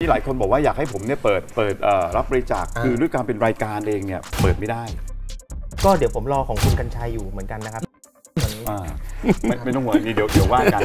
ที่หลายคนบอกว่า อยากให้ผมเนี่ยเปิดเปิดรับบริจาคคือด้วยการเป็นรายการเองเนี่ย เปิดไม่ได้ ก็เดี๋ยวผมรอของคุณกัญชัยอยู่เหมือนกันนะครับไม่ต้องห่วงนี่เดี๋ยวเดี๋ยวว่ากัน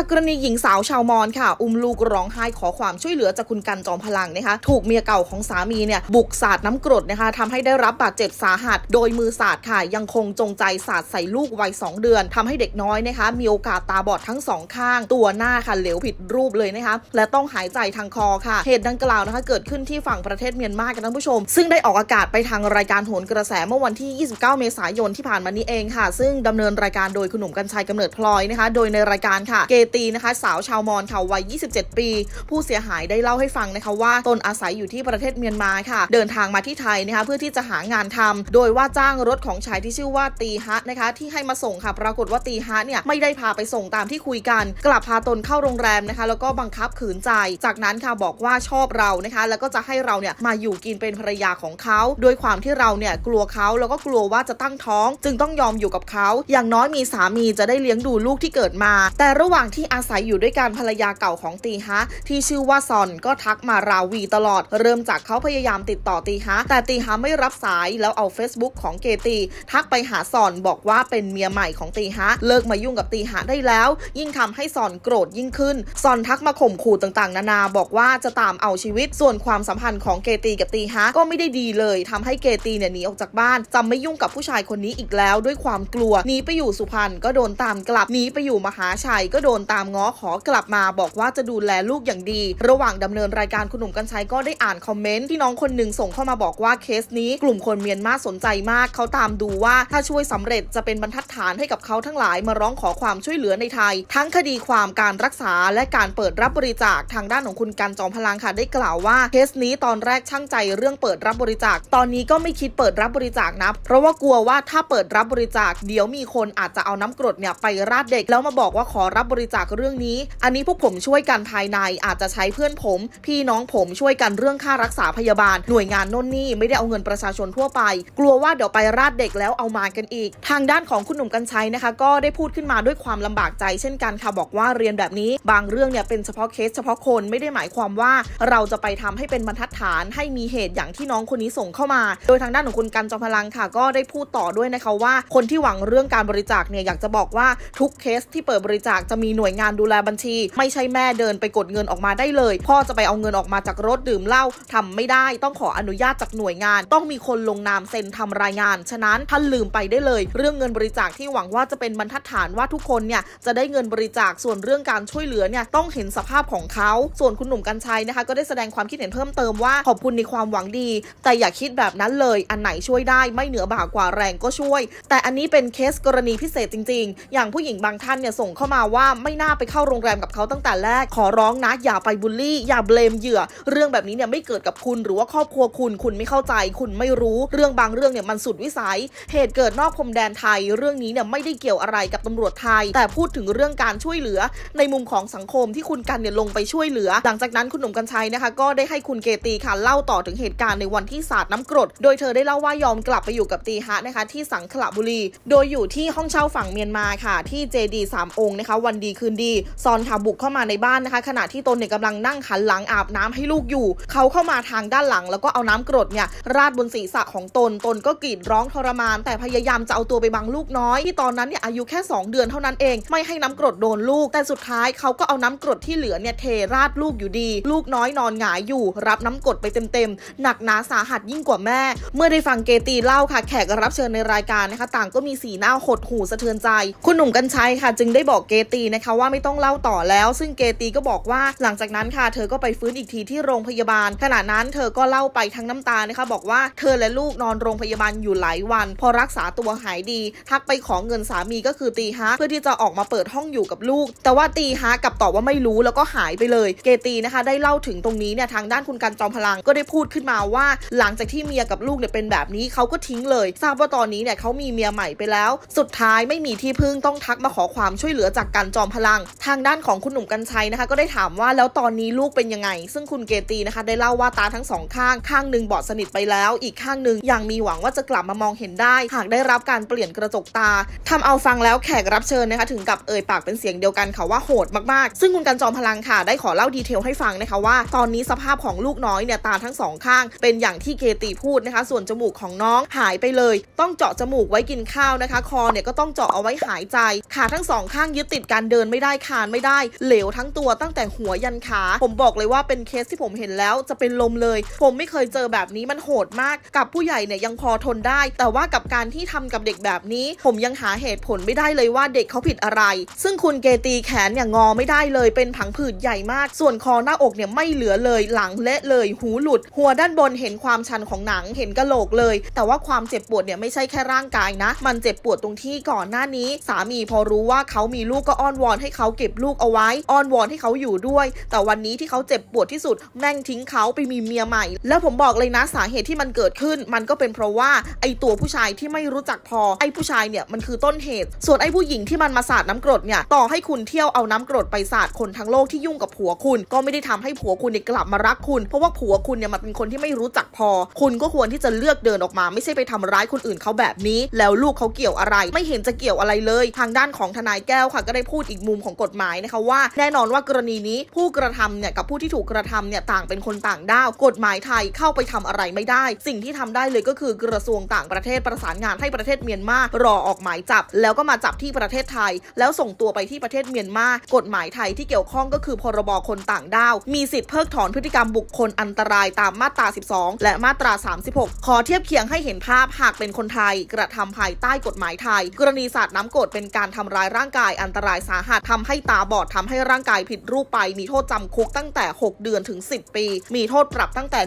ากกรณีหญิงสาวชาวมอญค่ะ อุ้มลูกร้องไห้ขอความช่วยเหลือจากคุณกันจอมพลังนะคะถูกเมียเก่าของสามีเนี่ยบุกสาดน้ำกรดนะคะทำให้ได้รับบาดเจ็บสาหัส โดยมือสาดค่ะยังคงจงใจสาดใส่ลูกวัย2เดือน ทำให้เด็กน้อยนะคะ มีโอกาสตาบอดทั้งสองข้างตัวหน้าค่ะเหลวผิดรูปเลยนะคะและต้องหายใจทางคอค่ะเหตุดังกล่าวนะคะเกิดขึ้นที่ฝั่งประเทศเมียนมากันท่านผู้ชม ซึ่งได้ออกอากาศไปทางรายการโหนกระแสเมื่อวันที่ 29 เมษายนที่ผ่านมานี้เองค่ะ ซึ่งดำเนินรายการโดยคุณหนุ่มกัญชัยกำเนิดพลอยนะคะโดยในรายการค่ะเกตตีนะคะสาวชาวมอญค่ะวัย 27 ปี ผู้เสียหายได้เล่าให้ฟังนะคะว่าตนอาศัยอยู่ที่ประเทศเมียนมาค่ะ เดินทางมาที่ไทยนะคะเพื่อที่จะหางานทำ โดยว่าจ้างรถของชายที่ชื่อว่าตีฮะนะคะ ที่ให้มาส่งค่ะปรากฏว่าตีฮะเนี่ยไม่ได้พาไปส่งตามที่คุยกัน กลับพาตนเข้าโรงแรมนะคะแล้วก็บังคับขืนใจ จากนั้นค่ะบอกว่าชอบเรานะคะแล้วก็จะให้เราเนี่ยมาอยู่กินเป็นภรรยาของเขาโดยความที่เราเนี่ยกลัวเขาแล้วก็กลัวว่าจะตั้งท้องจึงต้องยอมอยู่กับเขา อย่างน้อยมีสามีจะได้เลี้ยงดูลูกที่เกิดมา แต่ระหว่างที่อาศัยอยู่ด้วยกันภรรยาเก่าของตีฮะ ที่ชื่อว่าซอนก็ทักมาราวีตลอด เริ่มจากเขาพยายามติดต่อตีฮะ แต่ตีฮะไม่รับสายแล้วเอา Facebook ของเกตีทักไปหาซอนบอกว่าเป็นเมียใหม่ของตีฮะ เลิกมายุ่งกับตีฮะได้แล้ว ยิ่งทำให้ซอนโกรธยิ่งขึ้น ซอนทักมาข่มขู่ต่างๆ นานาบอกว่าจะตามเอาชีวิต ส่วนความสัมพันธ์ของเกตีกับตีฮะก็ไม่ได้ดีเลย ทำให้เกตีเนี่ยหนีออกจากบ้านจำไม่ยุ่งกับผู้ชายคนนี้อีกแล้วด้วยความกลัวหนีไปอยู่สุพรรณก็โดนตามกลับหนีไปอยู่มหาชัยก็โดนนตามง้อขอกลับมาบอกว่าจะดูแลลูกอย่างดี ระหว่างดำเนินรายการคุณหนุ่มกัญชัยก็ได้อ่านคอมเมนต์ที่น้องคนหนึ่งส่งเข้ามาบอกว่าเคสนี้กลุ่มคนเมียนมาสนใจมาก เขาตามดูว่าถ้าช่วยสำเร็จจะเป็นบรรทัดฐานให้กับเขาทั้งหลายมาร้องขอความช่วยเหลือในไทย ทั้งคดีความการรักษาและการเปิดรับบริจาคทางด้านของคุณกันจอมพลังค่ะได้กล่าวว่าเคสนี้ตอนแรกช่างใจเรื่องเปิดรับบริจาค ตอนนี้ก็ไม่คิดเปิดรับบริจาคนะเพราะว่ากลัวว่าถ้าเปิดรับบริจาค เดี๋ยวมีคนอาจจะเอาน้ำกรดเนี่ยไปราดเด็กแล้วมาบอกว่าขอรับบริจากเรื่องนี้ อันนี้พวกผมช่วยกันภายในอาจจะใช้เพื่อนผม พี่น้องผมช่วยกันเรื่องค่ารักษาพยาบาล หน่วยงานน่นนี่ ไม่ได้เอาเงินประชาชนทั่วไป กลัวว่าเดี๋ยวไปราดเด็กแล้วเอามากันอีก ทางด้านของคุณหนุ่มกัญชัยนะคะก็ได้พูดขึ้นมาด้วยความลำบากใจ เช่นกัน ค่ะบอกว่าเรียนแบบนี้บางเรื่องเนี่ยเป็นเฉพาะเคส เฉพาะคนไม่ได้หมายความว่า เราจะไปทำให้เป็นบรรทัดฐาน ให้มีเหตุอย่างที่น้องคนนี้ส่งเข้ามา โดยทางด้านของคุณกันจอมพลังค่ะ ก็ได้พูดต่อด้วยนะคะว่า คนที่หวังเรื่องการบริจาคเนี่ยอยากจะบอกว่าทุกเคสที่เปิดบริจาคจะมีหน่วยงานดูแลบัญชีไม่ใช่แม่เดินไปกดเงินออกมาได้เลย พ่อจะไปเอาเงินออกมาจากรถดื่มเหล้าทำไม่ได้ ต้องขออนุญาตจากหน่วยงาน ต้องมีคนลงนามเซ็นทำรายงาน ฉะนั้นท่านลืมไปได้เลย เรื่องเงินบริจาคที่หวังว่าจะเป็นบรรทัดฐานว่าทุกคนเนี่ยจะได้เงินบริจาคส่วนเรื่องการช่วยเหลือเนี่ยต้องเห็นสภาพของเขาส่วนคุณหนุ่มกัญชัยนะคะก็ได้แสดงความคิดเห็นเพิ่มเติมว่าขอบคุณในความหวังดี แต่อย่าคิดแบบนั้นเลย อันไหนช่วยได้ ไม่เหนือบ่ากว่าแรงก็ช่วย แต่อันนี้เป็นเคสกรณีพิเศษจริงๆ อย่างผู้หญิงบางท่านเนี่ยส่งเข้ามาว่าไม่น่าไปเข้าโรงแรมกับเขาตั้งแต่แรกขอร้องนะอย่าไปบูลลี่ อย่าเบลมเหยื่อเรื่องแบบนี้เนี่ยไม่เกิดกับคุณหรือว่าครอบครัวคุณคุณไม่เข้าใจคุณไม่รู้เรื่องบางเรื่องเนี่ยมันสุดวิสัย เหตุเกิดนอกพรมแดนไทยเรื่องนี้เนี่ยไม่ได้เกี่ยวอะไรกับตำรวจไทย แต่พูดถึงเรื่องการช่วยเหลือในมุมของสังคมที่คุณกันเนี่ยลงไปช่วยเหลือ หลังจากนั้นคุณหนุ่มกัญชัยนะคะก็ได้ให้คุณเกตีค่ะเล่าต่อถึงเหตุการณ์ในวันที่สาดน้ำกรดโดยเธอได้เล่าว่ายอมกลับไปอยู่กับตีฮะนะคะ ที่สังขละบุรี โดยอยู่ที่ห้องเช่าฝั่งเมียนมาค่ะที่เจดีสามองค์นะคะวันดีคืนดี ซอนค่ะบุกเข้ามาในบ้านนะคะ ขณะที่ตนเนี่ยกำลังนั่งขันหลังอาบน้ำให้ลูกอยู่ เขาเข้ามาทางด้านหลังแล้วก็เอาน้ำกรดเนี่ยราดบนศีรษะของตนตนก็กรีดร้องทรมาน แต่พยายามจะเอาตัวไปบังลูกน้อยที่ตอนนั้นเนี่ยอายุแค่2เดือนเท่านั้นเองไม่ให้น้ำกรดโดนลูกแต่สุดท้ายเขาก็เอาน้ำกรดที่เหลือเนี่ยเทราดลูกอยู่ดีลูกน้อยนอนหงายอยู่ รับน้ำกรดไปเต็มๆหนักหนาสาหัสยิ่งกว่าแม่ เมื่อได้ฟังเกตีเล่าค่ะ แขกรับเชิญในรายการนะคะ ต่างก็มีสีหน้าหดหูสะเทือนใจ คุณหนุ่มกัญชัยค่ะจึงได้บอกเกตีนะคะคะว่าไม่ต้องเล่าต่อแล้ว ซึ่งเกตีก็บอกว่า หลังจากนั้นค่ะเธอก็ไปฟื้นอีกทีที่โรงพยาบาล ขณะนั้นเธอก็เล่าไปทั้งน้ำตานะคะ บอกว่าเธอและลูกนอนโรงพยาบาลอยู่หลายวัน พอรักษาตัวหายดี ทักไปของเงินสามีก็คือตีฮะเพื่อที่จะออกมาเปิดห้องอยู่กับลูก แต่ว่าตีฮะกับตอบว่าไม่รู้แล้วก็หายไปเลย เกตีนะคะได้เล่าถึงตรงนี้เนี่ยทางด้านคุณกันจอมพลังก็ได้พูดขึ้นมาว่า หลังจากที่เมียกับลูกเนี่ยเป็นแบบนี้เขาก็ทิ้งเลย ทราบว่าตอนนี้เนี่ยเขามีเมียใหม่ไปแล้ว สุดท้ายไม่มีที่พึ่งต้องทักมาขอความช่วยเหลือจากกันจอมพลังทางด้านของคุณหนุ่มกัญชัยนะคะ ก็ได้ถามว่าแล้วตอนนี้ลูกเป็นยังไง ซึ่งคุณเกตีนะคะ ได้เล่าว่าตาทั้งสองข้างข้างหนึ่งบอดสนิทไปแล้ว อีกข้างหนึ่งยังมีหวังว่าจะกลับมามองเห็นได้หากได้รับการเปลี่ยนกระจกตา ทำเอาฟังแล้วแขกรับเชิญนะคะถึงกับเอ่ยปากเป็นเสียงเดียวกันค่ะว่าโหดมากๆซึ่งคุณกัญจอมพลังค่ะได้ขอเล่าดีเทลให้ฟังนะคะว่า ตอนนี้สภาพของลูกน้อยเนี่ยตาทั้งสองข้าง เป็นอย่างที่เกตีพูดนะคะ ส่วนจมูกของน้องหายไปเลย ต้องเจาะจมูกไว้กินข้าวนะคะคอเนี่ยก็ต้องเจาะเอาไว้หายใจขาทั้งสองข้างยึดติดการเดิินไม่ได้คานไม่ได้เหลวทั้งตัวตั้งแต่หัวยันขาผมบอกเลยว่าเป็นเคสที่ผมเห็นแล้วจะเป็นลมเลย ผมไม่เคยเจอแบบนี้มันโหดมากกับผู้ใหญ่เนี่ยยังพอทนได้ แต่ว่ากับการที่ทำกับเด็กแบบนี้ผมยังหาเหตุผลไม่ได้เลยว่าเด็กเขาผิดอะไร ซึ่งคุณเกตีแขนเนี่ยงอไม่ได้เลย เป็นผังผืดใหญ่มาก ส่วนคอหน้าอกเนี่ยไม่เหลือเลยหลังเละเลยหูหลุด หัวด้านบนเห็นความชันของหนังเห็นกระโหลกเลย แต่ว่าความเจ็บปวดเนี่ยไม่ใช่แค่ร่างกายนะ มันเจ็บปวดตรงที่ก่อนหน้านี้ สามีพอรู้ว่าเขามีลูกก็อ้อนวอนอนให้เขาเก็บลูกเอาไว้อ้อนวอนให้เขาอยู่ด้วย แต่วันนี้ที่เขาเจ็บปวดที่สุด แม่งทิ้งเขาไปมีเมียใหม่ แล้วผมบอกเลยนะสาเหตุที่มันเกิดขึ้น มันก็เป็นเพราะว่าไอตัวผู้ชายที่ไม่รู้จักพอไอผู้ชายเนี่ยมันคือต้นเหตุ ส่วนไอผู้หญิงที่มันมาสาดน้ำกรดเนี่ยต่อให้คุณเที่ยวเอาน้ำกรดไปสาดคนทั้งโลกที่ยุ่งกับผัวคุณ ก็ไม่ได้ทำให้ผัวคุณเนี่ยกลับมารักคุณ เพราะว่าผัวคุณเนี่ยมันเป็นคนที่ไม่รู้จักพอ คุณก็ควรที่จะเลือกเดินออกมา ไม่ใช่ไปทำร้ายคนอื่นเขาแบบนี้ แล้วลูกเขาเกี่ยวอะไรไม่เห็นจะเกี่ยวอะไรเลย ทางด้านของทนายแก้วค่ะก็ได้พูดอีกกมุมของกฎหมายนะคะว่า แน่นอนว่ากรณีนี้ผู้กระทำเนี่ยกับผู้ที่ถูกกระทำเนี่ยต่างเป็นคนต่างด้าวกฎหมายไทยเข้าไปทำอะไรไม่ได้ สิ่งที่ทำได้เลยก็คือกระทรวงต่างประเทศประสานงานให้ประเทศเมียนมารอออกหมายจับ แล้วก็มาจับที่ประเทศไทย แล้วส่งตัวไปที่ประเทศเมียนมากฎหมายไทยที่เกี่ยวข้องก็คือพรบคนต่างด้าวมีสิทธิ์เพิกถอนพฤติกรรมบุคคลอันตรายตามมาตรา 12 และมาตรา 36 ขอเทียบเคียงให้เห็นภาพหากเป็นคนไทย กระทำภายใต้กฎหมายไทย กรณีสาดน้ำกดเป็นการทำร้ายร่างกายอันตรายสาหหัสทำให้ตาบอดทำให้ร่างกายผิดรูปไปมีโทษจำคุกตั้งแต่ 6 เดือนถึง 10 ปี มีโทษปรับตั้งแต่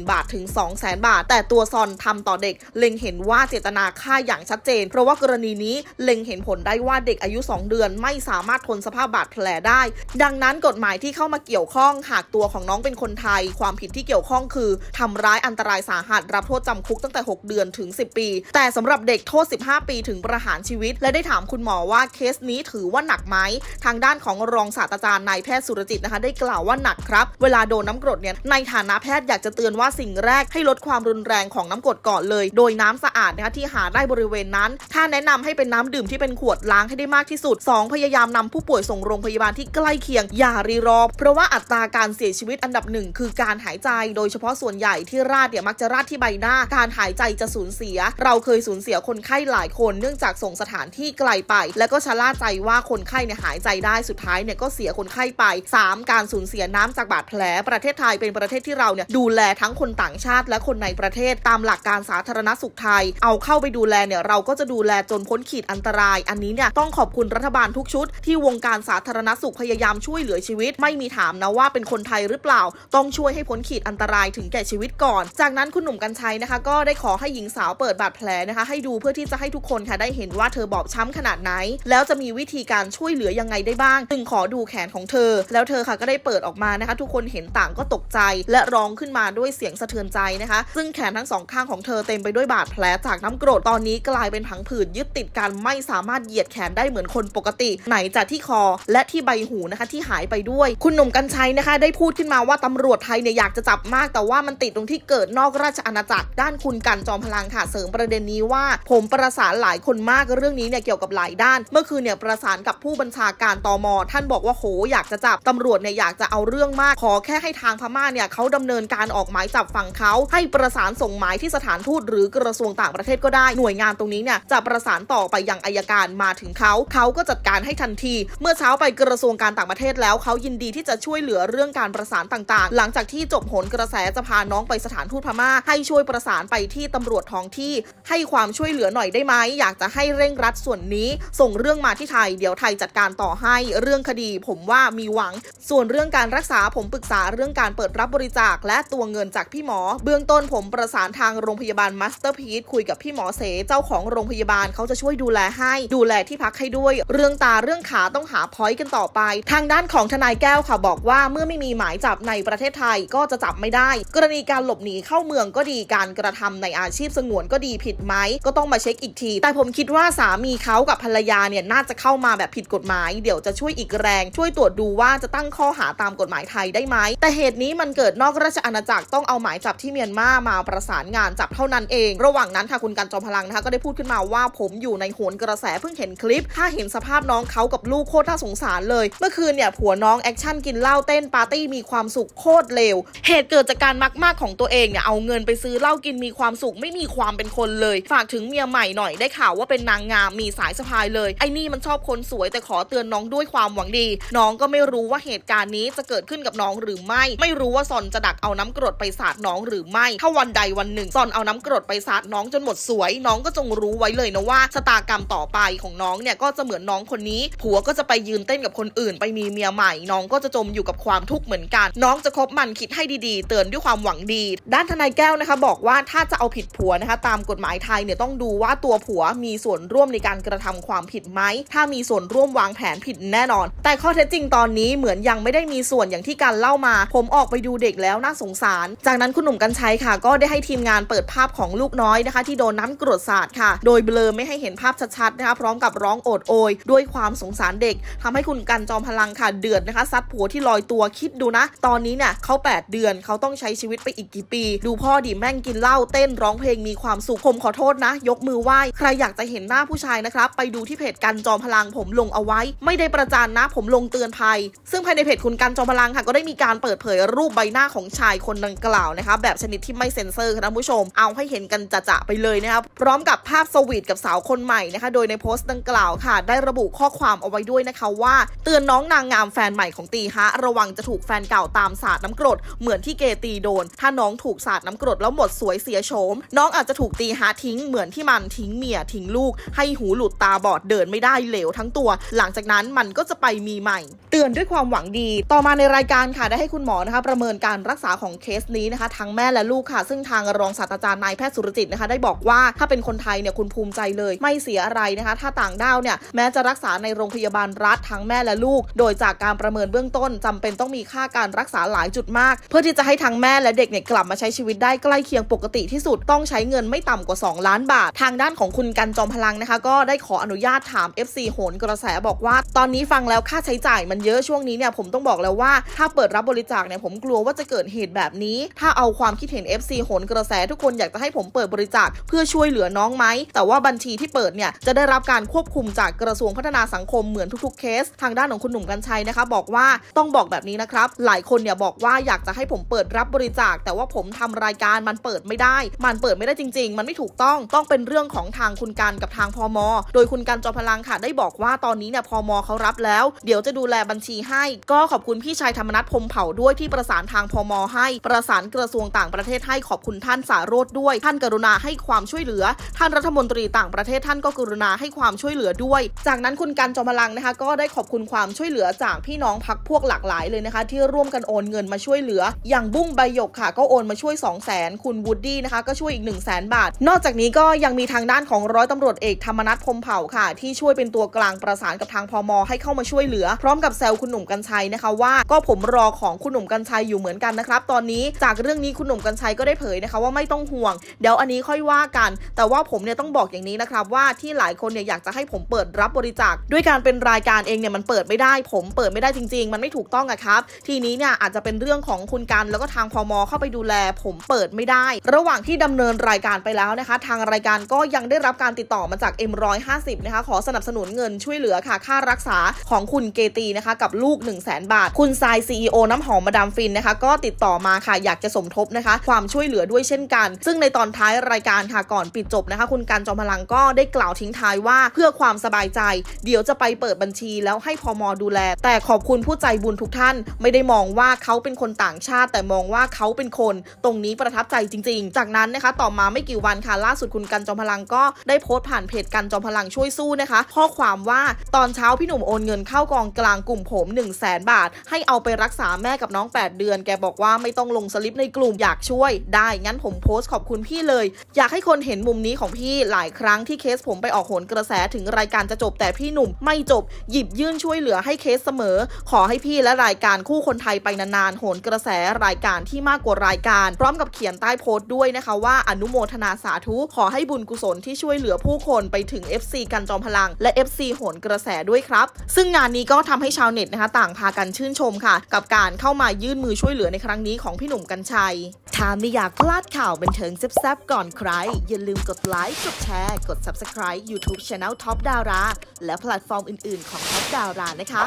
10,000บาทถึง200,000 บาท แต่ตัวซอนทำต่อเด็กเล็งเห็นว่าเจตนาฆ่าอย่างชัดเจน เพราะว่ากรณีนี้เล็งเห็นผลได้ว่าเด็กอายุ 2 เดือนไม่สามารถทนสภาพบาดแผลได้ ดังนั้นกฎหมายที่เข้ามาเกี่ยวข้องหากตัวของน้องเป็นคนไทย ความผิดที่เกี่ยวข้องคือทำร้ายอันตรายสาหัสรับโทษจำคุกตั้งแต่ 6 เดือนถึง 10 ปี แต่สำหรับเด็กโทษ 15 ปีถึงประหารชีวิต และได้ถามคุณหมอว่าเคสนี้ถือว่าหนักไหมทางด้านของรองศาสตราจารย์นายแพทย์สุรจิตนะคะได้กล่าวว่าหนักครับ เวลาโดนน้ากรดเนี่ยในฐานะแพทย์อยากจะเตือนว่าสิ่งแรกให้ลดความรุนแรงของน้ำกรดก่อนเลย โดยน้ำสะอาดนะคะที่หาได้บริเวณนั้น ถ้าแนะนำให้เป็นน้ำดื่มที่เป็นขวดล้างให้ได้มากที่สุด2พยายามนำผู้ป่วยส่งโรงพยาบาลที่ใกล้เคียงอย่ารีรอเพราะว่าอัตราการเสียชีวิตอันดับหนึ่งคือการหายใจ โดยเฉพาะส่วนใหญ่ที่ราดเนี่ยมักจะราดที่ใบหน้าการหายใจจะสูญเสีย เราเคยสูญเสียคนไข้หลายคนเนื่องจากส่งสถานที่ไกลไป และก็ชะล่าใจว่าคนไข้เนี่ยหายใจได้สุดท้ายเนี่ยก็เสียคนไข้ไป 3 การสูญเสียน้ำจากบาดแผล ประเทศไทยเป็นประเทศที่เราเนี่ยดูแลทั้งคนต่างชาติ และคนในประเทศตามหลักการสาธารณสุขไทย เอาเข้าไปดูแลเนี่ยเราก็จะดูแลจนพ้นขีดอันตราย อันนี้เนี่ยต้องขอบคุณรัฐบาลทุกชุดที่วงการสาธารณสุขพยายามช่วยเหลือชีวิตไม่มีถามนะว่า เป็นคนไทยหรือเปล่าต้องช่วยให้พ้นขีดอันตรายถึงแก่ชีวิตก่อน จากนั้นคุณหนุ่มกัญชัยนะคะก็ได้ขอให้หญิงสาวเปิดบาดแผลนะคะให้ดูเพื่อที่จะให้ทุกคนค่ะได้เห็นว่าเธอบอบช้ำขนาดไหน แล้วจะมีวิธีการช่วยเหลืออยังไงได้บ้างจึงขอดูแขนของเธอ แล้วเธอค่ะก็ได้เปิดออกมานะคะ ทุกคนเห็นต่างก็ตกใจ และร้องขึ้นมาด้วยเสียงสะเทือนใจนะคะ ซึ่งแขนทั้งสองข้างของเธอเต็มไปด้วยบาดแผลจากน้ำกรด ตอนนี้กลายเป็นผังผืดยึดติดกันไม่สามารถเหยียดแขนได้เหมือนคนปกติ ไหนจากที่คอและที่ใบหูนะคะที่หายไปด้วย คุณหนุ่มกัญชัยนะคะได้พูดขึ้นมาว่าตำรวจไทยเนี่ยอยากจะจับมาก แต่ว่ามันติดตรงที่เกิดนอกราชอาณาจักร ด้านคุณกันจอมพลังค่ะ เสริมประเด็นนี้ว่า ผมประสานหลายคนมากเรื่องนี้เนี่ยเกี่ยวกับหลายด้าน เมื่อคืนเนี่ยประสานกับผู้บัญชาาการตอมอท่านบอกว่าโหอยากจะจับตำรวจเนี่ยอยากจะเอาเรื่องมาก ขอแค่ให้ทางพม่าเนี่ยเขาดำเนินการออกหมายจับฝั่งเขาให้ประสานส่งหมายที่สถานทูตหรือกระทรวงต่างประเทศก็ได้หน่วยงานตรงนี้เนี่ยจะประสานต่อไปยังอายการมาถึงเขาเขาก็จัดการให้ทันที เมื่อเช้าไปกระทรวงการต่างประเทศแล้วเขายินดีที่จะช่วยเหลือเรื่องการประสานต่างๆ หลังจากที่จบผลกระแสจะพาน้องไปสถานทูตพม่าให้ช่วยประสานไปที่ตำรวจท้องที่ ให้ความช่วยเหลือหน่อยได้ไหมอยากจะให้เร่งรัดส่วนนี้ส่งเรื่องมาที่ไทยเดี๋ยวไทยจัดการานต่อให้เรื่องคดีผมว่ามีหวัง ส่วนเรื่องการรักษาผมปรึกษาเรื่องการเปิดรับบริจาค และตัวเงินจากพี่หมอ เบื้องต้นผมประสานทางโรงพยาบาลมัสเตอร์พีทคุยกับพี่หมอเสเจ้าของโรงพยาบาลเขาจะช่วยดูแลให้ดูแลที่พักให้ด้วย เรื่องตาเรื่องขาต้องหาพอยต์กันต่อไป ทางด้านของทนายแก้วค่ะ บอกว่าเมื่อไม่มีหมายจับในประเทศไทยก็จะจับไม่ได้ กรณีการหลบหนีเข้าเมืองก็ดีการกระทำในอาชีพสงวนก็ดีผิดไหม ก็ต้องมาเช็คอีกที แต่ผมคิดว่าสามีเขากับภรรยาเนี่ยน่าจะเข้ามาแบบผิดกฎหมายมายเดี๋ยวจะช่วยอีกแรงช่วยตรวจดูว่าจะตั้งข้อหาตามกฎหมายไทยได้ไหม แต่เหตุนี้มันเกิดนอกราชอาณาจักรต้องเอาหมายจับที่เมียนมามาประสานงานจับเท่านั้นเอง ระหว่างนั้นค่ะคุณการจอมพลังนะคะก็ได้พูดขึ้นมาว่าผมอยู่ในโหนกระแสเพิ่งเห็นคลิป ถ้าเห็นสภาพน้องเขากับลูกโคตรน่าสงสารเลย เมื่อคืนเนี่ยผัวน้องแอคชั่นกินเหล้าเต้นปาร์ตี้มีความสุขโคตรเลวเหตุเกิดจากการมักมากของตัวเองเนี่ยเอาเงินไปซื้อเหล้ากินมีความสุขไม่มีความเป็นคนเลย ฝากถึงเมียใหม่หน่อยได้ข่าวว่าเป็นนางงามมีสายสะพายเลย ไอ้นี่มันชอบคนสวยแต่ขอเตือนน้องด้วยความหวังดี น้องก็ไม่รู้ว่าเหตุการณ์นี้จะเกิดขึ้นกับน้องหรือไม่ ไม่รู้ว่าซอนจะดักเอาน้ำกรดไปสาดน้องหรือไม่ ถ้าวันใดวันหนึ่งซอนเอาน้ำกรดไปสาดน้องจนหมดสวยน้องก็จงรู้ไว้เลยนะว่าชะตากรรมต่อไปของน้องเนี่ยก็จะเหมือนน้องคนนี้ ผัวก็จะไปยืนเต้นกับคนอื่น ไปมีเมียใหม่น้องก็จะจมอยู่กับความทุกข์เหมือนกัน น้องจะคบมันคิดให้ดีๆ เตือนด้วยความหวังดี ด้านทนายแก้วนะคะ บอกว่าถ้าจะเอาผิดผัวนะคะตามกฎหมายไทยเนี่ยต้องดูว่าตัวผัวมีส่วนร่วมในการกระทำความผิดไหมถ้ามีส่วนร่วมวางางแผนผิดแน่นอน แต่ข้อเท็จจริงตอนนี้เหมือนยังไม่ได้มีส่วนอย่างที่การเล่ามา ผมออกไปดูเด็กแล้วน่าสงสาร จากนั้นคุณหนุ่มกัญชัยค่ะก็ได้ให้ทีมงานเปิดภาพของลูกน้อยนะคะ ที่โดนน้ำกรดสาดค่ะ โดยเบลอไม่ให้เห็นภาพชัดๆนะคะพร้อมกับร้องโอดโอย ด้วยความสงสารเด็ก ทำให้คุณกันจอมพลังค่ะเดือดนะคะซัดผัวที่ลอยตัวคิดดูนะ ตอนนี้เนี่ยเขา8 เดือนเขาต้องใช้ชีวิตไปอีกกี่ปี ดูพ่อดิแม่งกินเหล้าเต้นร้องเพลงมีความสุขผมขอโทษนะยกมือไหว้ใครอยากจะเห็นหน้าผู้ชายนะครับไปดูที่เพจกันจอมพลังผมลงเอาไว้ายไม่ได้ประจานนะผมลงเตือนภัย ซึ่งภายในเพจคุณกันจอมพลังค่ะ ก็ได้มีการเปิดเผยรูปใบหน้าของชายคนดังกล่าวนะคะแบบชนิดที่ไม่เซ็นเซอร์ค่ะท่านผู้ชมเอาให้เห็นกันจะๆไปเลยนะครับพร้อมกับภาพสวีทกับสาวคนใหม่นะคะโดยในโพสต์ดังกล่าวค่ะ ได้ระบุข้อความเอาไว้ด้วยนะคะว่าเตือนน้องนางงามแฟนใหม่ของตีฮะระวังจะถูกแฟนเก่าตามสาดน้ำกรดเหมือนที่เกตีโดน ถ้าน้องถูกสาดน้ำกรดแล้วหมดสวยเสียโฉมน้องอาจจะถูกตีฮะทิ้งเหมือนที่มันทิ้งเมียทิ้งลูกให้หูหลุดตาบอดเดินไม่ได้เหลวทั้งตัวหลังงจากนั้นมันก็จะไปมีใหม่ เตือนด้วยความหวังดี ต่อมาในรายการค่ะได้ให้คุณหมอนะคะประเมินการรักษาของเคสนี้นะคะทั้งแม่และลูกค่ะ ซึ่งทางรองศาสตราจารย์นายแพทย์สุรจิตนะคะได้บอกว่าถ้าเป็นคนไทยเนี่ยคุณภูมิใจเลยไม่เสียอะไรนะคะถ้าต่างด้าวเนี่ยแม้จะรักษาในโรงพยาบาลรัฐทั้งแม่และลูก โดยจากการประเมินเบื้องต้น จำเป็นต้องมีค่าการรักษาหลายจุดมาก เพื่อที่จะให้ทั้งแม่และเด็กเนี่ยกลับมาใช้ชีวิตได้ใกล้เคียงปกติที่สุดต้องใช้เงินไม่ต่ำกว่า2ล้านบาท ทางด้านของคุณกันจอมพลังนะคะก็ได้ขออนุญาตถาม FC โหนกระแสบอกว่าตอนนี้ฟังแล้วค่าใช้จ่ายมันเยอะช่วงนี้เนี่ยผมต้องบอกแล้วว่าถ้าเปิดรับบริจาคเนี่ยผมกลัวว่าจะเกิดเหตุแบบนี้ ถ้าเอาความคิดเห็น FC โหนกระแสทุกคนอยากจะให้ผมเปิดบริจาคเพื่อช่วยเหลือน้องไหม แต่ว่าบัญชีที่เปิดเนี่ยจะได้รับการควบคุมจากกระทรวงพัฒนาสังคมเหมือนทุกๆเคส ทางด้านของคุณหนุ่มกัญชัยนะคะบอกว่าต้องบอกแบบนี้นะครับหลายคนเนี่ยบอกว่าอยากจะให้ผมเปิดรับบริจาคแต่ว่าผมทำรายการมันเปิดไม่ได้ มันเปิดไม่ได้จริง ๆ มันไม่ถูกต้องต้องเป็นเรื่องของทางคุณการกับทางพมโดยคุณการจอพลังค่ะ ได้บอกว่าตอนนี้เนี่ยพมเขารับแล้ว เดี๋ยวจะดูแลบัญชีให้ ก็ขอบคุณพี่ชายธรรมนัฐพมเผ่าด้วยที่ประสานทางพมให้ ประสานกระทรวงต่างประเทศให้ขอบคุณท่านสารดด้วย ท่านกรุณาให้ความช่วยเหลือ ท่านรัฐมนตรีต่างประเทศท่านก็กรุณาให้ความช่วยเหลือด้วย จากนั้นคุณกันจอมพลังนะคะ ก็ได้ขอบคุณความช่วยเหลือจากพี่น้องพักพวกหลากหลายเลยนะคะที่ร่วมกันโอนเงินมาช่วยเหลือ อย่างบุ้งใบหยกค่ะ ก็โอนมาช่วย 2 0 0แสนคุณวูดดี้นะคะก็ช่วยอีก1 0 0 0 0แบาท นอกจากนี้ก็ยังมีทางด้านของร้อยตำรวจเอกธรรมนัฐพมเผ่าค่ะที่ช่วยเป็นตัวกลางประสานกับทางางพอมอให้เข้ามาช่วยเหลือ พร้อมกับแซวคุณหนุ่มกัญชัยนะคะว่าก็ผมรอของคุณหนุ่มกัญชัยอยู่เหมือนกันนะครับตอนนี้จากเรื่องนี้คุณหนุ่มกัญชัยก็ได้เผยนะคะว่าไม่ต้องห่วงเดี๋ยวอันนี้ค่อยว่ากัน แต่ว่าผมเนี่ยต้องบอกอย่างนี้นะครับว่าที่หลายคนเนี่ยอยากจะให้ผมเปิดรับบริจาคด้วยการเป็นรายการเองเนี่ยมันเปิดไม่ได้ ผมเปิดไม่ได้จริง ๆ มันไม่ถูกต้องอะครับทีนี้เนี่ยอาจจะเป็นเรื่องของคุณกันแล้วก็ทางพอมอเข้าไปดูแล ผมเปิดไม่ได้ ระหว่างที่ดำเนินรายการไปแล้วนะคะ ทางรายการก็ยังได้รับการติดต่อมาจาก M150 นะคะขอสนับสนุนเงินช่วยเหลือค่ะค่ารักษาของคุณเกตีนะคะ กับลูก 1 0 0 0 0แบาท คุณทรายซีอน้ำหอมมาดามฟินนะคะ ก็ติดต่อมาค่ะ อยากจะสมทบนะคะ ความช่วยเหลือด้วยเช่นกัน ซึ่งในตอนท้ายรายการค่ะก่อนปิดจบนะคะ คุณการจอมพลังก็ได้กล่าวทิ้งท้ายว่าเพื่อความสบายใจ เดี๋ยวจะไปเปิดบัญชี แล้วให้พอมอดูแล แต่ขอบคุณผู้ใจบุญทุกท่าน ไม่ได้มองว่าเขาเป็นคนต่างชาติ แต่มองว่าเขาเป็นคนตรงนี้ประทับใจจริง ๆ จากนั้นนะคะต่อมาไม่กี่วันค่ะล่าสุดคุณกันจอมพลังก็ได้โพสต์ผ่านเพจกันจอมพลังช่วยสู้นะคะข้อความว่าตอนอนเช้าพี่หนุ่มโอนเงินเข้ากองกลางกลุ่มผม 1 0 0 0 0แบาท ให้เอาไปรักษาแม่กับน้อง 8 เดือน แกบอกว่าไม่ต้องลงสลิปในกลุ่มอยากช่วย ได้ งั้นผมโพสต์ขอบคุณพี่เลย อยากให้คนเห็นมุมนี้ของพี่หลายครั้งที่เคสผมไปออกโหนกระแสถึงรายการจะจบ แต่พี่หนุ่ม ไม่จบหยิบยื่นช่วยเหลือให้เคสเสมอ ขอให้พี่และรายการคู่คนไทยไปนานๆโหนกระแสรายการที่มากกว่ารายการ พร้อมกับเขียนใต้โพสต์ด้วยนะคะว่า อนุโมทนาสาธุขอให้บุญกุศลที่ช่วยเหลือผู้คนไปถึง FC กันจอมพลังและ FC โหนกระแสด้วยครับ ซึ่งงานนี้ก็ทำให้ชาวเน็ตนะคะต่างพากันชื่นชมค่ะ กับการเข้ามายื่นมือช่วยเหลือในครั้งนี้ของพี่หนุ่มกัญชัย ถ้าไม่อยากพลาดข่าวบันเทิงแซ่บๆก่อนใคร อย่าลืมกดไลค์ กดแชร์ กด Subscribe YouTube Channel Top ดารา และแพลตฟอร์มอื่นๆของ Top ดารานะคะ